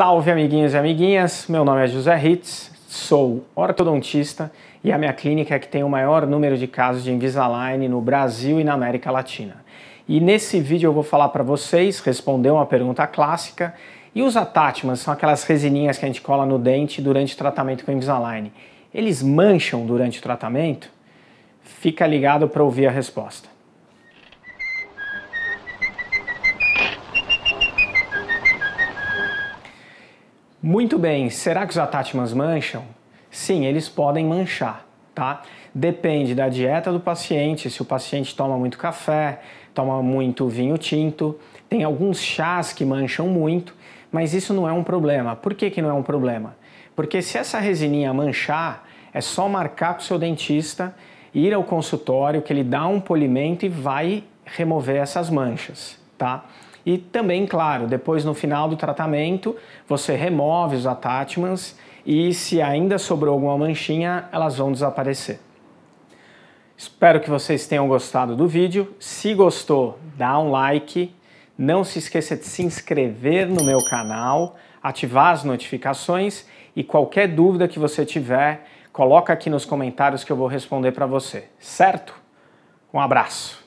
Salve amiguinhos e amiguinhas, meu nome é José Ritz, sou ortodontista e a minha clínica é que tem o maior número de casos de Invisalign no Brasil e na América Latina. E nesse vídeo eu vou falar para vocês, responder uma pergunta clássica, e os attachments são aquelas resininhas que a gente cola no dente durante o tratamento com Invisalign. Eles mancham durante o tratamento? Fica ligado para ouvir a resposta. Muito bem, será que os atachments mancham? Sim, eles podem manchar, tá? Depende da dieta do paciente, se o paciente toma muito café, toma muito vinho tinto, tem alguns chás que mancham muito, mas isso não é um problema. Por que, que não é um problema? Porque se essa resininha manchar, é só marcar com o seu dentista, ir ao consultório, que ele dá um polimento e vai remover essas manchas, tá? E também, claro, depois no final do tratamento, você remove os attachments e se ainda sobrou alguma manchinha, elas vão desaparecer. Espero que vocês tenham gostado do vídeo. Se gostou, dá um like. Não se esqueça de se inscrever no meu canal, ativar as notificações e qualquer dúvida que você tiver, coloca aqui nos comentários que eu vou responder para você, certo? Um abraço.